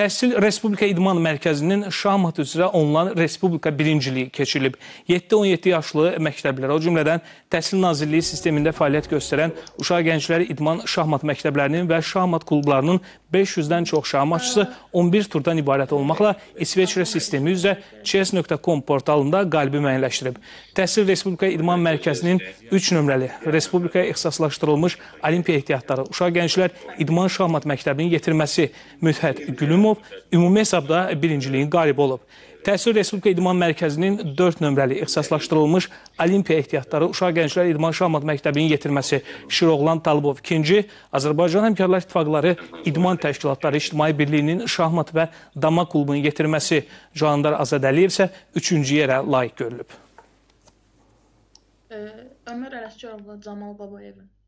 Təhsil Respublika İdman Mərkəzinin şahmat üzrə onlayn Respublika birinciliyi keçirilib. 7-17 yaşlı məktəblərə, o cümlədən Təhsil Nazirliyi sistemində fəaliyyət göstərən uşaq gəncləri idman şahmat məktəblərinin və şahmat klublarının 500-dən çox şahmatçısı 11 turdan ibarət olmaqla İsveçrə sistemi üzrə chess.com portalında qalibi müəyyənləşdirib. Təhsil Respublika İdman Mərkəzinin 3 nömrəli Respublikaya ixtisaslaşdırılmış olimpiya ehtiyatları uşaq gənclər idman şahmat məktəbinin yetirməsi Müdhət Gülümov Rəhimov ümumi hesabda birinciliyin qalibi olub. Təsir Respublika İdman Mərkəzinin 4 nömrəli ixtisaslaşdırılmış Olimpiya ehtiyatları Uşaq Gənclər İdman Şahmat Məktəbinin yetirməsi Şiroğlan Talıbov ikinci, Azərbaycan Həmkarlar İttifaqları İdman Təşkilatları İctimai Birliyinin Şahmat və Dama klubunu yetirməsi Candar Azadəliyev isə üçüncü yerə layiq görülüb. Ömər Ələsgərovla Camal Babayevin.